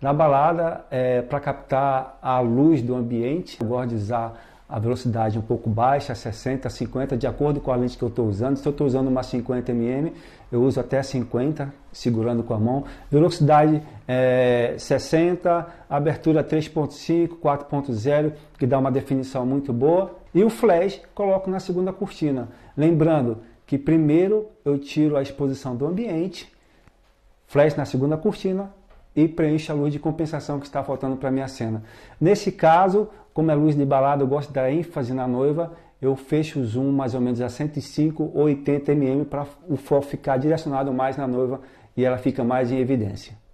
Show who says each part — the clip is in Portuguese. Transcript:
Speaker 1: Na balada, é, para captar a luz do ambiente, eu gosto de usar a velocidade um pouco baixa, 60, 50, de acordo com a lente que eu estou usando. Se eu estou usando uma 50 mm, eu uso até 50, segurando com a mão. Velocidade é, 60, abertura 3.5, 4.0, que dá uma definição muito boa. E o flash coloco na segunda cortina. Lembrando que primeiro eu tiro a exposição do ambiente, flash na segunda cortina, e preencha a luz de compensação que está faltando para a minha cena. Nesse caso, como é luz de balada, eu gosto da ênfase na noiva, eu fecho o zoom mais ou menos a 105 ou 80 mm para o foco ficar direcionado mais na noiva e ela fica mais em evidência.